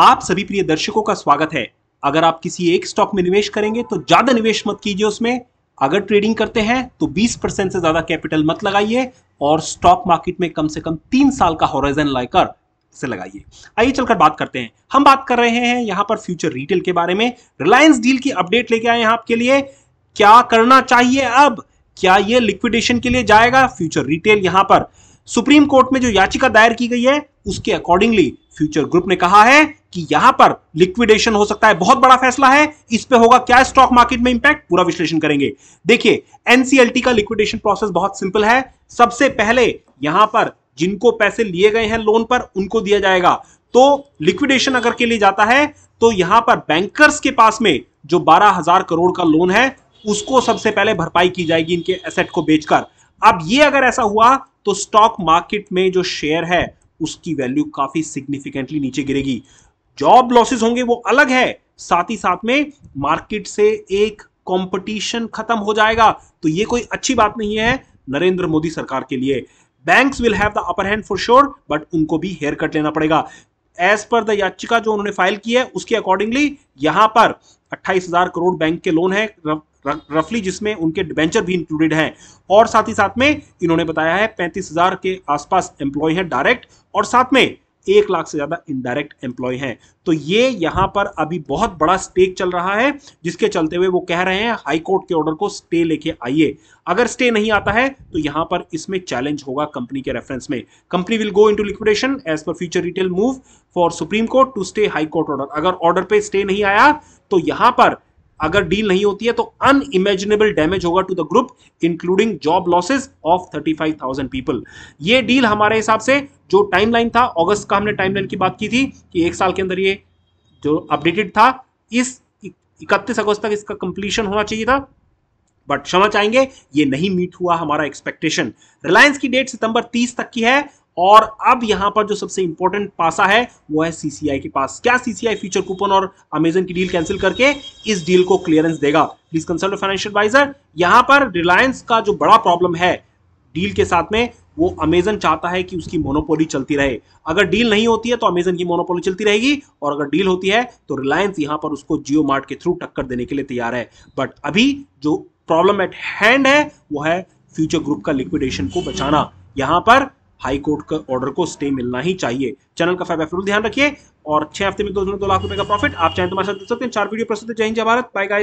आप सभी प्रिय दर्शकों का स्वागत है अगर आप किसी एक स्टॉक में निवेश करेंगे तो ज्यादा निवेश मत कीजिए उसमें अगर ट्रेडिंग करते हैं तो 20 परसेंट से ज्यादा कैपिटल मत लगाइए और स्टॉक मार्केट में कम से कम तीन साल का होराइजन लाकर से लगाइए आइए चलकर बात करते हैं हम बात कर रहे हैं यहां पर फ्यूचर रिटेल के बारे में रिलायंस डील की अपडेट लेके आए हैं आपके लिए क्या करना चाहिए अब क्या ये लिक्विडेशन के लिए जाएगा फ्यूचर रिटेल यहां पर सुप्रीम कोर्ट में जो याचिका दायर की गई है उसके अकॉर्डिंगली फ्यूचर ग्रुप ने कहा है कि यहां पर लिक्विडेशन हो सकता है बहुत बड़ा फैसला है इस पे होगा क्या स्टॉक मार्केट में इंपैक्ट पूरा विश्लेषण करेंगे देखिए एनसीएलटी का लिक्विडेशन प्रोसेस बहुत सिंपल है सबसे पहले यहां पर जिनको पैसे लिए गए हैं लोन पर उनको दिया जाएगा तो लिक्विडेशन अगर के लिए जाता है तो यहां पर बैंकर्स के पास में जो बारह हजार करोड़ का लोन है उसको सबसे पहले भरपाई की जाएगी इनके एसेट को बेचकर अब ये अगर ऐसा हुआ तो स्टॉक मार्केट में जो शेयर है उसकी वैल्यू काफी सिग्निफिकेंटली नीचे गिरेगी जॉब लॉसेस होंगे वो अलग है साथ ही साथ में मार्केट से एक कंपटीशन खत्म हो जाएगा तो ये कोई अच्छी बात नहीं है नरेंद्र मोदी सरकार के लिए banks will have the upper hand for sure but उनको भी हेयर कट लेना पड़ेगा एज पर द याचिका जो उन्होंने फाइल की है उसके अकॉर्डिंगली यहां पर 28,000 करोड़ बैंक के लोन है रफली जिसमें उनके डिबेंचर भी इंक्लूडेड हैं और साथ ही साथ में इन्होंने बताया है पैंतीस हजार के आसपास एम्प्लॉय हैं डायरेक्ट और साथ में एक लाख से ज्यादा इनडायरेक्ट एम्प्लॉय हैं तो ये यहां पर अभी बहुत बड़ा स्टेक चल रहा है जिसके चलते हुए वो कह रहे हैं हाई कोर्ट के ऑर्डर को स्टे लेके आइए अगर स्टे नहीं आता है तो यहां पर इसमें चैलेंज होगा कंपनी के रेफरेंस में company will go into liquidation as per Future Retail move for Supreme Court to stay High Court order अगर ऑर्डर पे स्टे नहीं आया तो यहां पर अगर डील नहीं होती है तो अनइमेजिनेबल डैमेज होगा to the group including job losses of 35,000 people ये डील हमारे हिसाब से जो टाइमलाइन था अगस्त का हमने टाइमलाइन की बात की थी कि एक साल के अंदर ये जो अपडेटेड था इस इकतीस अगस्त तक इसका कंप्लीशन होना चाहिए था बट क्षमा चाहेंगे ये नहीं मीट हुआ हमारा एक्सपेक्टेशन रिलायंस की डेट सितंबर 30 तक की है और अब यहां पर जो सबसे इंपॉर्टेंट पासा है वो है सीसीआई के पास क्या सीसीआई फ्यूचर कूपन और अमेजन की डील कैंसिल करके इस डील को क्लियरेंस देगा प्लीज कंसल्ट फाइनेंशियल एडवाइजर यहां पर रिलायंस का जो बड़ा प्रॉब्लम है डील के साथ में वो अमेजन चाहता है कि उसकी मोनोपोली चलती रहे अगर डील नहीं होती है तो अमेजन की मोनोपोली चलती रहेगी और अगर डील होती है तो रिलायंस यहां पर उसको जियो मार्ट के थ्रू टक्कर देने के लिए तैयार है बट अभी जो प्रॉब्लम एट हैंड है वो है फ्यूचर ग्रुप का लिक्विडेशन को बचाना यहां पर हाई कोर्ट का ऑर्डर को स्टे मिलना ही चाहिए चैनल का फिर ध्यान रखिए और छह हफ्ते में दो दो लाख रुपए का प्रॉफिट आप चाहे तुम्हारे तो साथ देख सकते हैं चार वीडियो प्रस्तुत जय हिंद जय भारत बाय गाइस